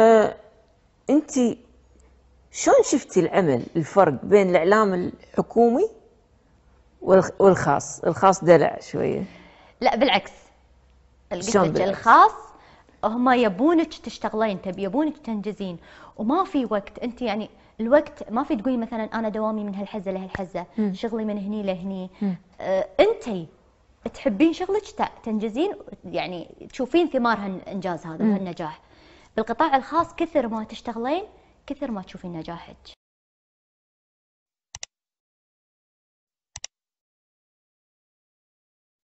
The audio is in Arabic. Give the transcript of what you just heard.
آه، انت شلون شفتي العمل الفرق بين الاعلام الحكومي والخاص الخاص دلع شويه لا بالعكس قلت الخاص هم يبونك تشتغلين تبي يبونك تنجزين وما في وقت انت يعني الوقت ما في تقولي مثلا انا دوامي من هالحزه لهالحزه شغلي من هني لهني آه انت تحبين شغلك تنجزين يعني تشوفين ثمار هالانجاز هذا وهالنجاح بالقطاع الخاص كثر ما تشتغلين كثر ما تشوفين نجاحك